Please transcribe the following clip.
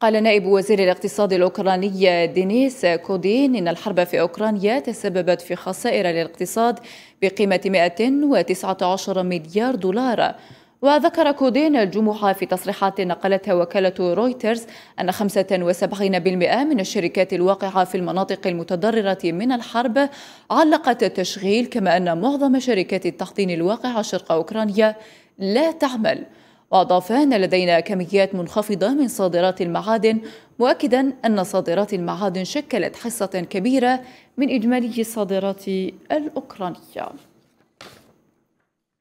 قال نائب وزير الاقتصاد الأوكراني دينيس كودين إن الحرب في أوكرانيا تسببت في خسائر للاقتصاد بقيمة 119 مليار دولار وذكر كودين الجمعة في تصريحات نقلتها وكالة رويترز أن 75% من الشركات الواقعة في المناطق المتضررة من الحرب علقت التشغيل كما أن معظم شركات التحطين الواقعة شرق أوكرانيا لا تعمل وأضاف أن لدينا كميات منخفضة من صادرات المعادن مؤكدا أن صادرات المعادن شكلت حصة كبيرة من إجمالي الصادرات الأوكرانية